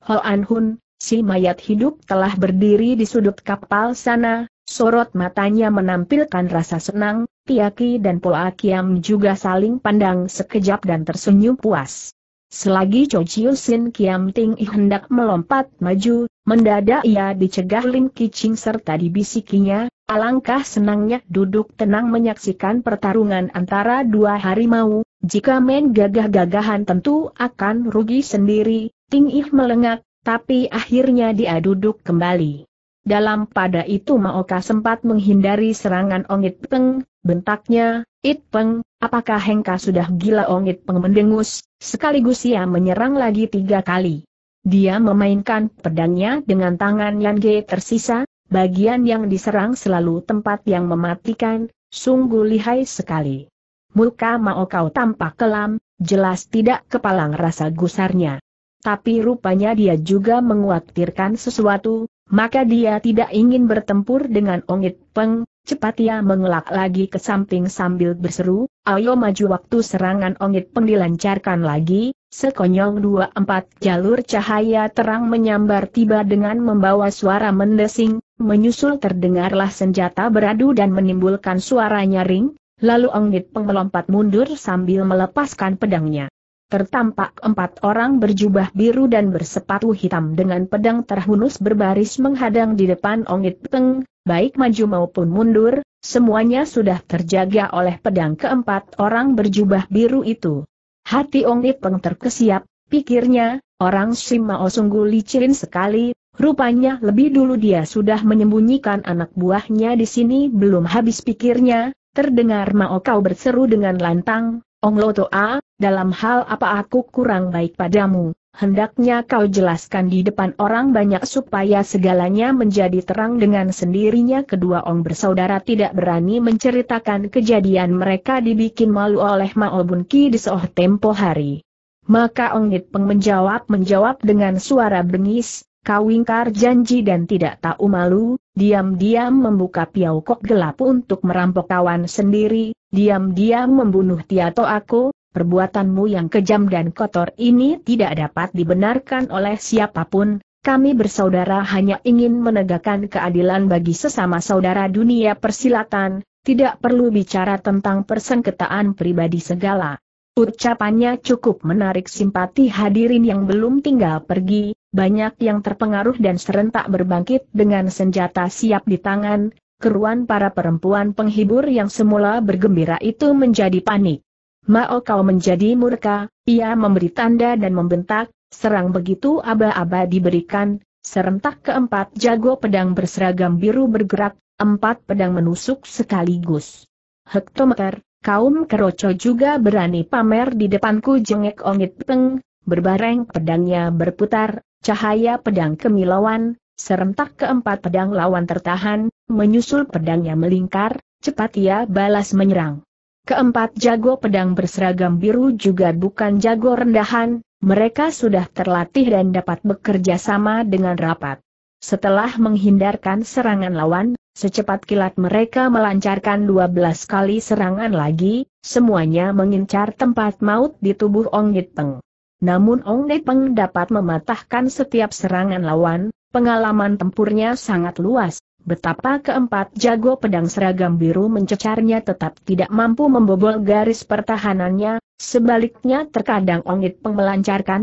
Ho An Hun, si mayat hidup telah berdiri di sudut kapal sana, Sorot matanya menampilkan rasa senang, Tiaki dan Poa Kiam juga saling pandang sekejap dan tersenyum puas. Selagi Cho Chiu Kiam Ting hendak melompat maju, mendadak ia dicegah Lim Kiching serta dibisikinya, alangkah senangnya duduk tenang menyaksikan pertarungan antara dua harimau, jika main gagah-gagahan tentu akan rugi sendiri, Ting I melengak, tapi akhirnya dia duduk kembali. Dalam pada itu Maoka sempat menghindari serangan Ongit Peng, bentaknya, It Peng, apakah Hengka sudah gila Ongit Peng mendengus, sekaligus ia menyerang lagi tiga kali. Dia memainkan pedangnya dengan tangan yang G tersisa, bagian yang diserang selalu tempat yang mematikan, sungguh lihai sekali. Muka Maoka tampak kelam, jelas tidak kepalang rasa gusarnya. Tapi rupanya dia juga menguatirkan sesuatu, maka dia tidak ingin bertempur dengan Ongit Peng, cepat ia mengelak lagi ke samping sambil berseru, ayo maju waktu serangan Ongit Peng dilancarkan lagi, sekonyong dua empat jalur cahaya terang menyambar tiba dengan membawa suara mendesing, menyusul terdengarlah senjata beradu dan menimbulkan suara nyaring, lalu Ongit Peng melompat mundur sambil melepaskan pedangnya tertampak empat orang berjubah biru dan bersepatu hitam dengan pedang terhunus berbaris menghadang di depan Ongit Peng, baik maju maupun mundur, semuanya sudah terjaga oleh pedang keempat orang berjubah biru itu. Hati Ongit Peng terkesiap, pikirnya, orang Simao sungguh licin sekali, rupanya lebih dulu dia sudah menyembunyikan anak buahnya di sini belum habis pikirnya, terdengar Mao kau berseru dengan lantang, Ong Loto A, dalam hal apa aku kurang baik padamu, hendaknya kau jelaskan di depan orang banyak supaya segalanya menjadi terang dengan sendirinya kedua orang bersaudara tidak berani menceritakan kejadian mereka dibikin malu oleh Mao Ki di seoh tempo hari. Maka Ong Nitpeng menjawab menjawab dengan suara bengis, kau ingkar janji dan tidak tahu malu, diam-diam membuka piau gelap untuk merampok kawan sendiri, diam-diam membunuh Tiato aku, perbuatanmu yang kejam dan kotor ini tidak dapat dibenarkan oleh siapapun, kami bersaudara hanya ingin menegakkan keadilan bagi sesama saudara dunia persilatan, tidak perlu bicara tentang persengketaan pribadi segala. Ucapannya cukup menarik simpati hadirin yang belum tinggal pergi, banyak yang terpengaruh dan serentak berbangkit dengan senjata siap di tangan, keruan para perempuan penghibur yang semula bergembira itu menjadi panik. Mao kau menjadi murka, ia memberi tanda dan membentak, serang begitu aba-aba diberikan, serentak keempat jago pedang berseragam biru bergerak, empat pedang menusuk sekaligus. Hektometer, kaum keroco juga berani pamer di depanku jengek ongit peng, berbareng pedangnya berputar, cahaya pedang kemilauan, serentak keempat pedang lawan tertahan, menyusul pedangnya melingkar, cepat ia balas menyerang. Keempat jago pedang berseragam biru juga bukan jago rendahan, mereka sudah terlatih dan dapat bekerja sama dengan rapat. Setelah menghindarkan serangan lawan, secepat kilat mereka melancarkan 12 kali serangan lagi, semuanya mengincar tempat maut di tubuh Ong Yiteng. Namun Ong Yiteng dapat mematahkan setiap serangan lawan, pengalaman tempurnya sangat luas, Betapa keempat jago pedang seragam biru mencecarnya tetap tidak mampu membobol garis pertahanannya, sebaliknya terkadang Ongit Peng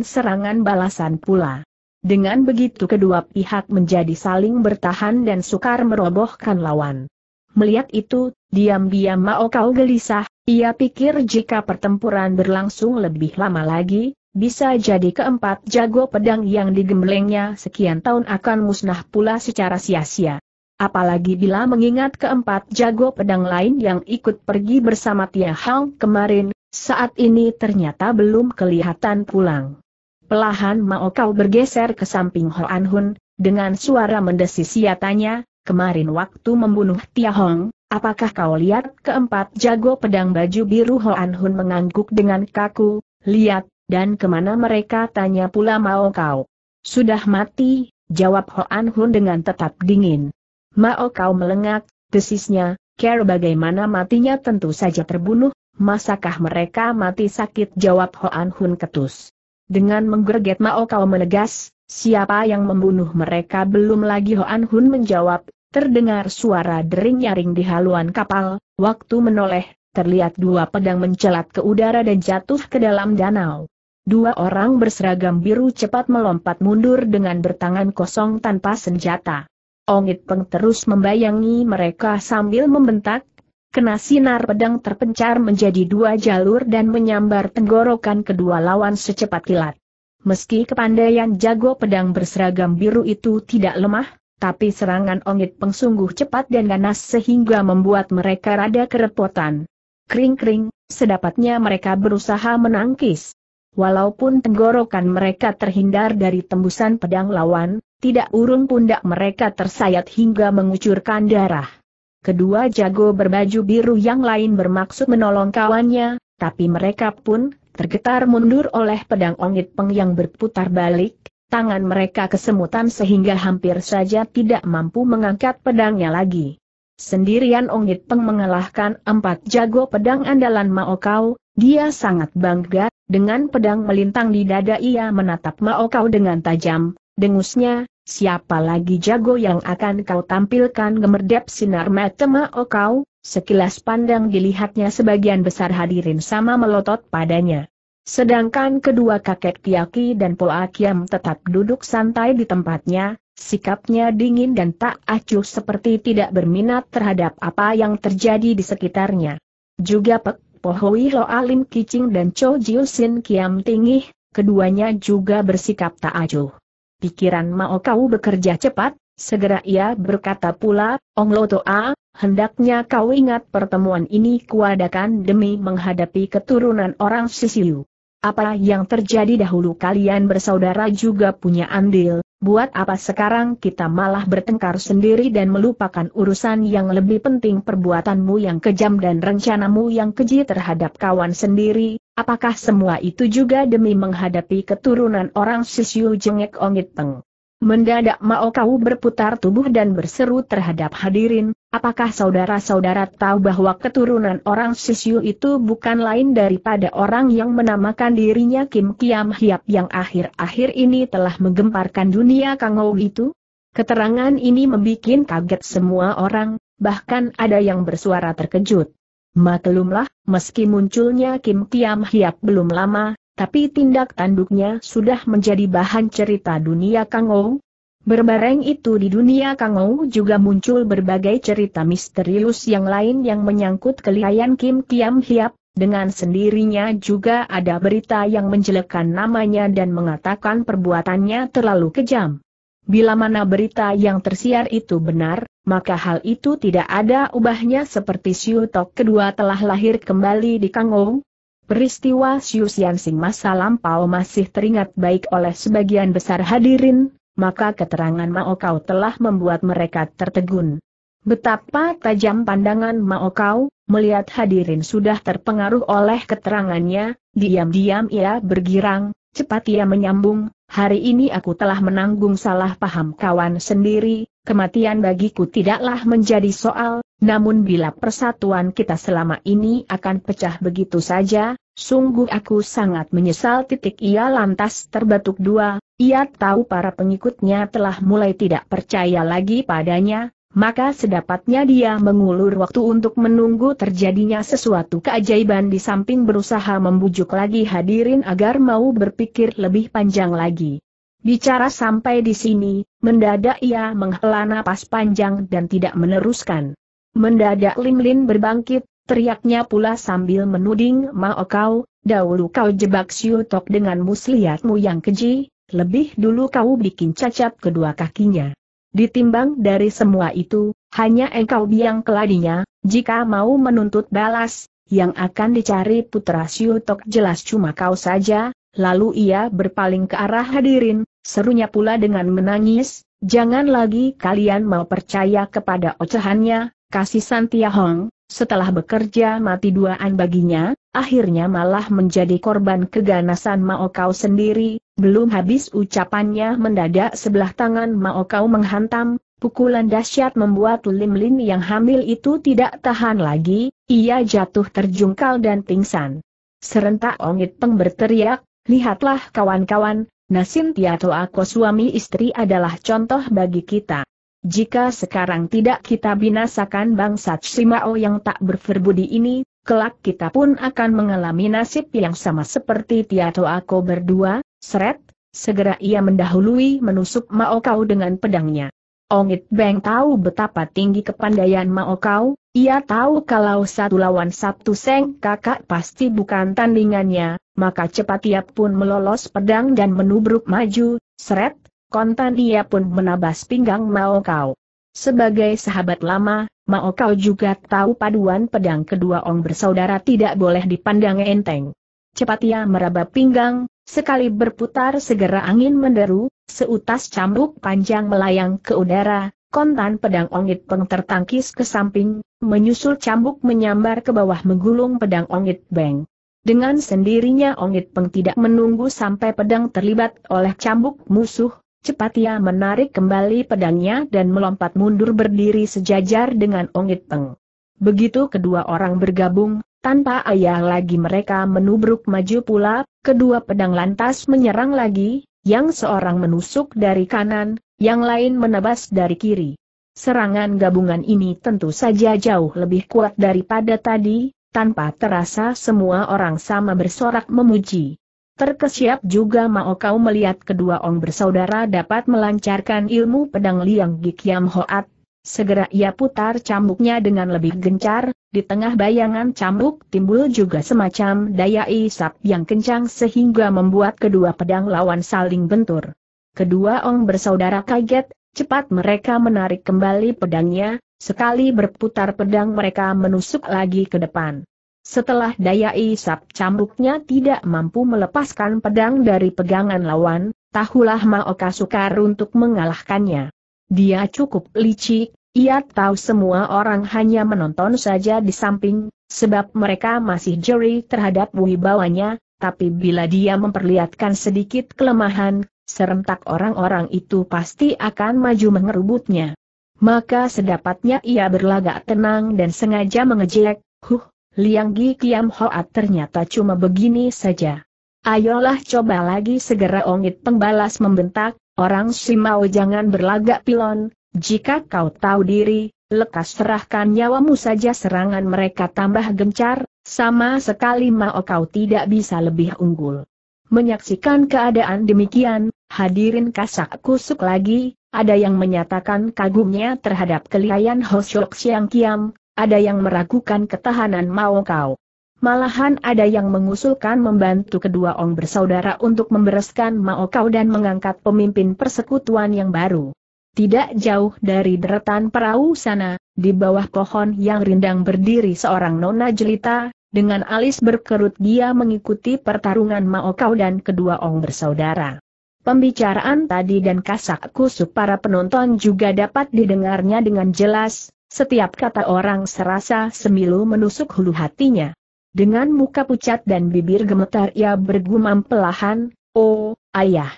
serangan balasan pula. Dengan begitu kedua pihak menjadi saling bertahan dan sukar merobohkan lawan. Melihat itu, diam-diam Mao Kau gelisah, ia pikir jika pertempuran berlangsung lebih lama lagi, bisa jadi keempat jago pedang yang digemblengnya sekian tahun akan musnah pula secara sia-sia. Apalagi bila mengingat keempat jago pedang lain yang ikut pergi bersama Tia Hang kemarin, saat ini ternyata belum kelihatan pulang. Pelahan Mao Kau bergeser ke samping Hoan Hun, dengan suara mendesis ia tanya, kemarin waktu membunuh Tia Hong, apakah kau lihat keempat jago pedang baju biru Hoan Hun mengangguk dengan kaku, lihat, dan kemana mereka tanya pula Mao Kau. Sudah mati, jawab Hoan Hun dengan tetap dingin. Mao kau melengak, desisnya, care bagaimana matinya tentu saja terbunuh, masakah mereka mati sakit jawab Hoan Hun ketus. Dengan menggerget Mao kau menegas, siapa yang membunuh mereka belum lagi Hoan Hun menjawab, terdengar suara dering-nyaring di haluan kapal, waktu menoleh, terlihat dua pedang mencelat ke udara dan jatuh ke dalam danau. Dua orang berseragam biru cepat melompat mundur dengan bertangan kosong tanpa senjata. Ongit Peng terus membayangi mereka sambil membentak, kena sinar pedang terpencar menjadi dua jalur dan menyambar tenggorokan kedua lawan secepat kilat. Meski kepandaian jago pedang berseragam biru itu tidak lemah, tapi serangan Ongit Peng sungguh cepat dan ganas sehingga membuat mereka rada kerepotan. Kring-kring, sedapatnya mereka berusaha menangkis. Walaupun tenggorokan mereka terhindar dari tembusan pedang lawan, tidak urung pundak mereka tersayat hingga mengucurkan darah. Kedua jago berbaju biru yang lain bermaksud menolong kawannya, tapi mereka pun tergetar mundur oleh pedang ongit peng yang berputar balik, tangan mereka kesemutan sehingga hampir saja tidak mampu mengangkat pedangnya lagi. Sendirian Ongit Peng mengalahkan empat jago pedang andalan Maokau, dia sangat bangga, dengan pedang melintang di dada ia menatap Maokau dengan tajam, dengusnya, siapa lagi jago yang akan kau tampilkan gemerdep sinar mata Oh kau, sekilas pandang dilihatnya sebagian besar hadirin sama melotot padanya. Sedangkan kedua kakek Kiaki dan Poakiam tetap duduk santai di tempatnya, sikapnya dingin dan tak acuh seperti tidak berminat terhadap apa yang terjadi di sekitarnya. Juga Pek Pohui Lo Alim Kicing dan Cho Jiu Sin Kiam Tingih, keduanya juga bersikap tak acuh pikiran Mao kau bekerja cepat, segera ia berkata pula, Ong Loto A, hendaknya kau ingat pertemuan ini kuadakan demi menghadapi keturunan orang Sisiu. Apa yang terjadi dahulu kalian bersaudara juga punya andil, buat apa sekarang kita malah bertengkar sendiri dan melupakan urusan yang lebih penting perbuatanmu yang kejam dan rencanamu yang keji terhadap kawan sendiri, Apakah semua itu juga demi menghadapi keturunan orang Sisyu Jengek Ongit Peng? Mendadak Mao Kau berputar tubuh dan berseru terhadap hadirin, apakah saudara-saudara tahu bahwa keturunan orang Sisyu itu bukan lain daripada orang yang menamakan dirinya Kim Kiam Hiap yang akhir-akhir ini telah menggemparkan dunia Kangou itu? Keterangan ini membuat kaget semua orang, bahkan ada yang bersuara terkejut. Maklumlah, meski munculnya Kim Tiam Hiap belum lama, tapi tindak tanduknya sudah menjadi bahan cerita dunia Kangou. Berbareng itu di dunia Kangou juga muncul berbagai cerita misterius yang lain yang menyangkut kelihayan Kim Tiam Hiap, dengan sendirinya juga ada berita yang menjelekkan namanya dan mengatakan perbuatannya terlalu kejam. Bila mana berita yang tersiar itu benar, maka hal itu tidak ada ubahnya seperti Siu Tok kedua telah lahir kembali di Kangong. Peristiwa Siu Sian Sing masa lampau masih teringat baik oleh sebagian besar hadirin, maka keterangan Mao telah membuat mereka tertegun. Betapa tajam pandangan Mao melihat hadirin sudah terpengaruh oleh keterangannya, diam-diam ia bergirang, cepat ia menyambung, hari ini aku telah menanggung salah paham kawan sendiri, kematian bagiku tidaklah menjadi soal, namun bila persatuan kita selama ini akan pecah begitu saja, sungguh aku sangat menyesal titik ia lantas terbatuk dua, ia tahu para pengikutnya telah mulai tidak percaya lagi padanya, maka sedapatnya dia mengulur waktu untuk menunggu terjadinya sesuatu keajaiban di samping berusaha membujuk lagi hadirin agar mau berpikir lebih panjang lagi. Bicara sampai di sini, mendadak ia menghela napas panjang dan tidak meneruskan. Mendadak Lim Lin berbangkit, teriaknya pula sambil menuding Mao kau, dahulu kau jebak Siu Tok dengan muslihatmu yang keji, lebih dulu kau bikin cacat kedua kakinya. Ditimbang dari semua itu, hanya engkau biang keladinya, jika mau menuntut balas, yang akan dicari putra Siutok jelas cuma kau saja, lalu ia berpaling ke arah hadirin, serunya pula dengan menangis, jangan lagi kalian mau percaya kepada ocehannya, kasih Santiahong, setelah bekerja mati duaan baginya, akhirnya malah menjadi korban keganasan mau kau sendiri, belum habis ucapannya mendadak sebelah tangan Mao Kau menghantam, pukulan dahsyat membuat Lim Lin yang hamil itu tidak tahan lagi, ia jatuh terjungkal dan pingsan. Serentak Ongit Peng berteriak, lihatlah kawan-kawan, Nasim Tiato Ako suami istri adalah contoh bagi kita. Jika sekarang tidak kita binasakan bangsa Simao yang tak berferbudi ini, kelak kita pun akan mengalami nasib yang sama seperti Tiato Ako berdua, Seret, segera ia mendahului menusuk Mao Kau dengan pedangnya. Ongit Beng tahu betapa tinggi kepandaian Mao Kau, ia tahu kalau satu lawan satu Seng kakak pasti bukan tandingannya, maka cepat ia pun melolos pedang dan menubruk maju, seret, kontan ia pun menabas pinggang Mao Kau. Sebagai sahabat lama, Mao Kau juga tahu paduan pedang kedua Ong bersaudara tidak boleh dipandang enteng. Cepat ia meraba pinggang, Sekali berputar segera angin menderu, seutas cambuk panjang melayang ke udara, kontan pedang ongit peng tertangkis ke samping, menyusul cambuk menyambar ke bawah menggulung pedang ongit beng. Dengan sendirinya ongit peng tidak menunggu sampai pedang terlibat oleh cambuk musuh, cepat ia menarik kembali pedangnya dan melompat mundur berdiri sejajar dengan ongit peng. Begitu kedua orang bergabung, tanpa ayah lagi mereka menubruk maju pula, kedua pedang lantas menyerang lagi, yang seorang menusuk dari kanan, yang lain menebas dari kiri. Serangan gabungan ini tentu saja jauh lebih kuat daripada tadi, tanpa terasa semua orang sama bersorak memuji. Terkesiap juga mau kau melihat kedua ong bersaudara dapat melancarkan ilmu pedang liang Gikyam Hoat Segera ia putar cambuknya dengan lebih gencar, di tengah bayangan cambuk timbul juga semacam daya isap yang kencang sehingga membuat kedua pedang lawan saling bentur. Kedua ong bersaudara kaget, cepat mereka menarik kembali pedangnya, sekali berputar pedang mereka menusuk lagi ke depan. Setelah daya isap cambuknya tidak mampu melepaskan pedang dari pegangan lawan, tahulah Maoka sukar untuk mengalahkannya. Dia cukup licik, ia tahu semua orang hanya menonton saja di samping, sebab mereka masih jeri terhadap wibawanya, tapi bila dia memperlihatkan sedikit kelemahan, serentak orang-orang itu pasti akan maju mengerubutnya. Maka sedapatnya ia berlagak tenang dan sengaja mengejek, huh, Liang Gi Kiam Hoat ternyata cuma begini saja. Ayolah coba lagi segera ongit pembalas membentak, Orang Simau jangan berlagak pilon, jika kau tahu diri, lekas serahkan nyawamu saja serangan mereka tambah gencar, sama sekali mau kau tidak bisa lebih unggul. Menyaksikan keadaan demikian, hadirin kasak kusuk lagi, ada yang menyatakan kagumnya terhadap kelihayan Hoshok Siang Kiam, ada yang meragukan ketahanan mau kau. Malahan ada yang mengusulkan membantu kedua orang bersaudara untuk membereskan Mao Kau dan mengangkat pemimpin persekutuan yang baru. Tidak jauh dari deretan perahu sana, di bawah pohon yang rindang berdiri seorang nona jelita, dengan alis berkerut dia mengikuti pertarungan Mao Kau dan kedua orang bersaudara. Pembicaraan tadi dan kasak kusuk para penonton juga dapat didengarnya dengan jelas, setiap kata orang serasa semilu menusuk hulu hatinya. Dengan muka pucat dan bibir gemetar ia bergumam pelahan, Oh, ayah.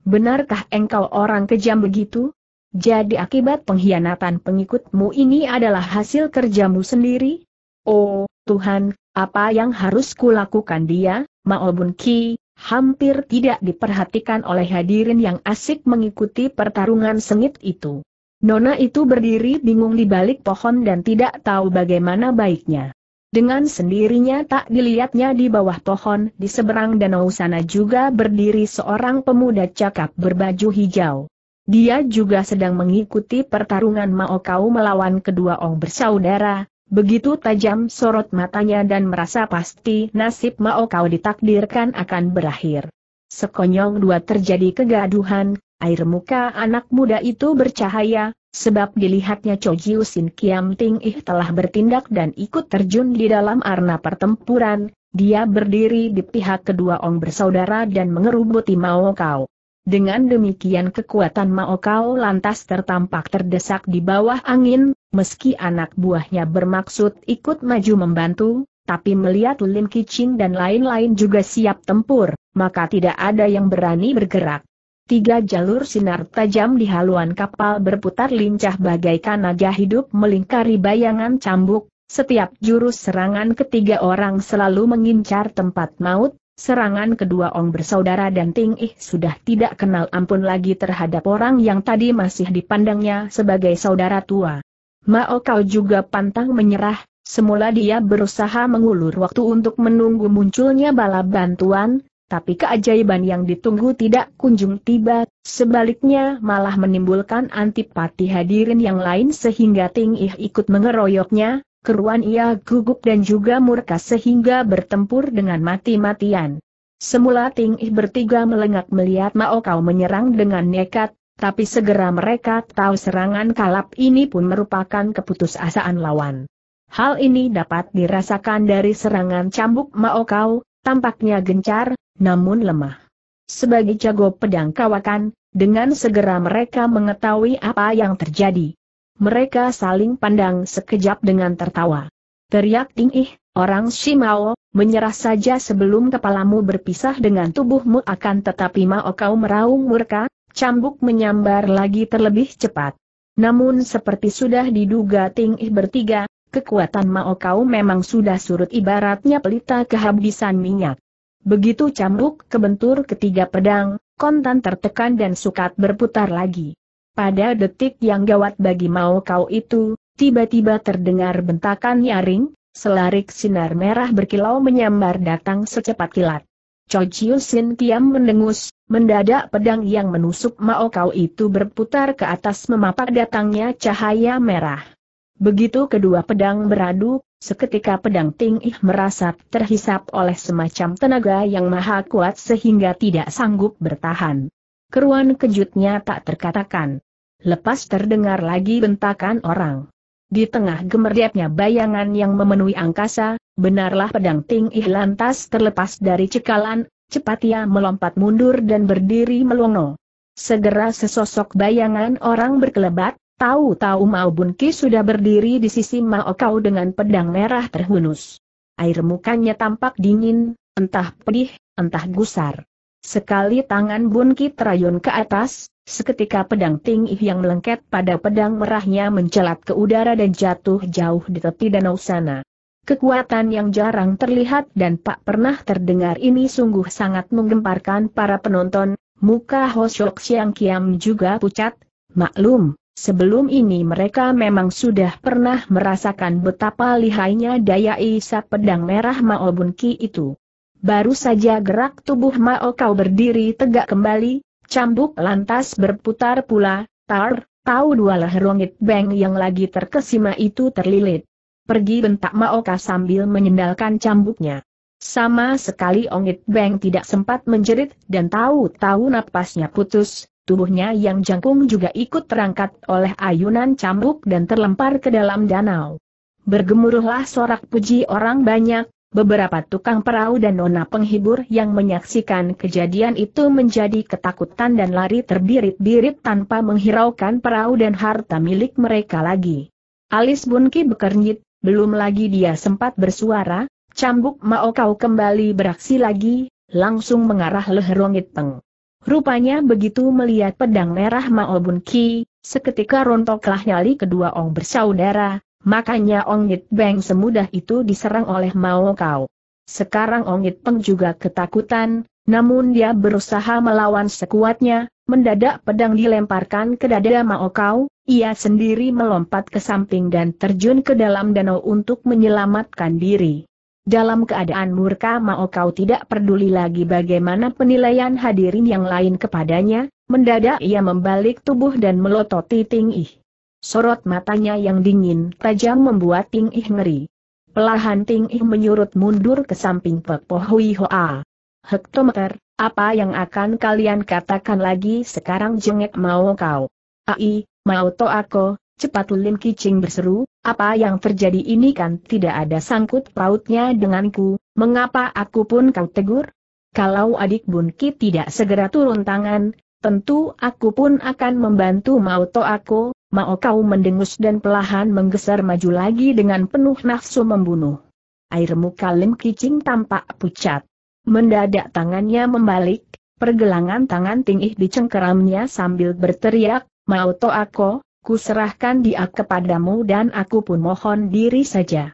Benarkah engkau orang kejam begitu? Jadi akibat pengkhianatan pengikutmu ini adalah hasil kerjamu sendiri? Oh, Tuhan, apa yang harus kulakukan dia, Maobun Ki, hampir tidak diperhatikan oleh hadirin yang asik mengikuti pertarungan sengit itu. Nona itu berdiri bingung di balik pohon dan tidak tahu bagaimana baiknya. Dengan sendirinya tak dilihatnya di bawah pohon di seberang danau sana juga berdiri seorang pemuda cakap berbaju hijau. Dia juga sedang mengikuti pertarungan Maokau melawan kedua orang bersaudara, Begitu tajam sorot matanya dan merasa pasti nasib Mao Kau ditakdirkan akan berakhir. Sekonyong dua terjadi kegaduhan, Air muka anak muda itu bercahaya, sebab dilihatnya Cho Jiu Sin Kiam Ting Ih telah bertindak dan ikut terjun di dalam arena pertempuran, dia berdiri di pihak kedua Ong bersaudara dan mengerubuti Mao Kau. Dengan demikian kekuatan Mao Kau lantas tertampak terdesak di bawah angin, meski anak buahnya bermaksud ikut maju membantu, tapi melihat Lin Kicin dan lain-lain juga siap tempur, maka tidak ada yang berani bergerak. Tiga jalur sinar tajam di haluan kapal berputar lincah bagaikan naga hidup melingkari bayangan cambuk, setiap jurus serangan ketiga orang selalu mengincar tempat maut, serangan kedua Ong bersaudara dan Ting Ih sudah tidak kenal ampun lagi terhadap orang yang tadi masih dipandangnya sebagai saudara tua. Mao Kau juga pantang menyerah, semula dia berusaha mengulur waktu untuk menunggu munculnya bala bantuan, tapi keajaiban yang ditunggu tidak kunjung tiba, sebaliknya malah menimbulkan antipati hadirin yang lain sehingga Ting Ih ikut mengeroyoknya, keruan ia gugup dan juga murka sehingga bertempur dengan mati-matian. Semula Ting Ih bertiga melengak melihat Mao Kau menyerang dengan nekat, tapi segera mereka tahu serangan kalap ini pun merupakan keputusasaan lawan. Hal ini dapat dirasakan dari serangan cambuk Mao Kau, tampaknya gencar, namun lemah. Sebagai jago pedang kawakan, dengan segera mereka mengetahui apa yang terjadi. Mereka saling pandang sekejap dengan tertawa. Teriak Ih, orang Shimao, menyerah saja sebelum kepalamu berpisah dengan tubuhmu akan tetapi mau kau meraung murka, cambuk menyambar lagi terlebih cepat. Namun seperti sudah diduga tingih bertiga, kekuatan Mao kau memang sudah surut ibaratnya pelita kehabisan minyak. Begitu cambuk kebentur ketiga pedang, kontan tertekan dan sukat berputar lagi. Pada detik yang gawat bagi mau kau itu, tiba-tiba terdengar bentakan nyaring, selarik sinar merah berkilau menyambar datang secepat kilat. Chojiu Sin Kiam mendengus, mendadak pedang yang menusuk Mao Kau itu berputar ke atas memapak datangnya cahaya merah. Begitu kedua pedang beradu, seketika pedang Ting Ih merasa terhisap oleh semacam tenaga yang maha kuat sehingga tidak sanggup bertahan. Keruan kejutnya tak terkatakan. Lepas terdengar lagi bentakan orang. Di tengah gemerdepnya bayangan yang memenuhi angkasa, benarlah pedang Ting Ih lantas terlepas dari cekalan, cepat ia melompat mundur dan berdiri melongo. Segera sesosok bayangan orang berkelebat, Tahu-tahu Mao Ki sudah berdiri di sisi Mao Kau dengan pedang merah terhunus. Air mukanya tampak dingin, entah pedih, entah gusar. Sekali tangan Bunki terayun ke atas, seketika pedang tinggi yang lengket pada pedang merahnya mencelat ke udara dan jatuh jauh di tepi danau sana. Kekuatan yang jarang terlihat dan tak pernah terdengar ini sungguh sangat menggemparkan para penonton, muka Ho Siang Kiam juga pucat, maklum, Sebelum ini mereka memang sudah pernah merasakan betapa lihainya daya isap pedang merah Mao Ki itu. Baru saja gerak tubuh Mao Kau berdiri tegak kembali, cambuk lantas berputar pula, tar, tahu dua leher rongit beng yang lagi terkesima itu terlilit. Pergi bentak Maoka sambil menyendalkan cambuknya. Sama sekali Ongit Beng tidak sempat menjerit dan tahu-tahu napasnya putus, Tubuhnya yang jangkung juga ikut terangkat oleh ayunan cambuk dan terlempar ke dalam danau. Bergemuruhlah sorak puji orang banyak, beberapa tukang perahu dan nona penghibur yang menyaksikan kejadian itu menjadi ketakutan dan lari terbirit-birit tanpa menghiraukan perahu dan harta milik mereka lagi. Alis Bunki bekernyit, belum lagi dia sempat bersuara, cambuk mau kau kembali beraksi lagi, langsung mengarah leherongit peng. Rupanya begitu melihat pedang merah Mao Bun Ki, seketika rontoklah nyali kedua Ong bersaudara, makanya Ong Yit Beng semudah itu diserang oleh Mao Kau. Sekarang Ong Yit Peng juga ketakutan, namun dia berusaha melawan sekuatnya, mendadak pedang dilemparkan ke dada Mao Kau, ia sendiri melompat ke samping dan terjun ke dalam danau untuk menyelamatkan diri. Dalam keadaan murka mau kau tidak peduli lagi bagaimana penilaian hadirin yang lain kepadanya, mendadak ia membalik tubuh dan melototi Ting Ih. Sorot matanya yang dingin tajam membuat Ting Ih ngeri. Pelahan Ting Ih menyurut mundur ke samping Pek Hui Hoa. Hektometer, apa yang akan kalian katakan lagi sekarang jengek mau kau? Ai, mau to aku, Cepat Lim Kicing berseru, apa yang terjadi ini kan tidak ada sangkut pautnya denganku, mengapa aku pun kau tegur? Kalau adik Bunki tidak segera turun tangan, tentu aku pun akan membantu mau to aku, mau kau mendengus dan pelahan menggeser maju lagi dengan penuh nafsu membunuh. Air muka Lim Kicing tampak pucat. Mendadak tangannya membalik, pergelangan tangan tingih dicengkeramnya sambil berteriak, mau to aku, Kuserahkan dia kepadamu dan aku pun mohon diri saja.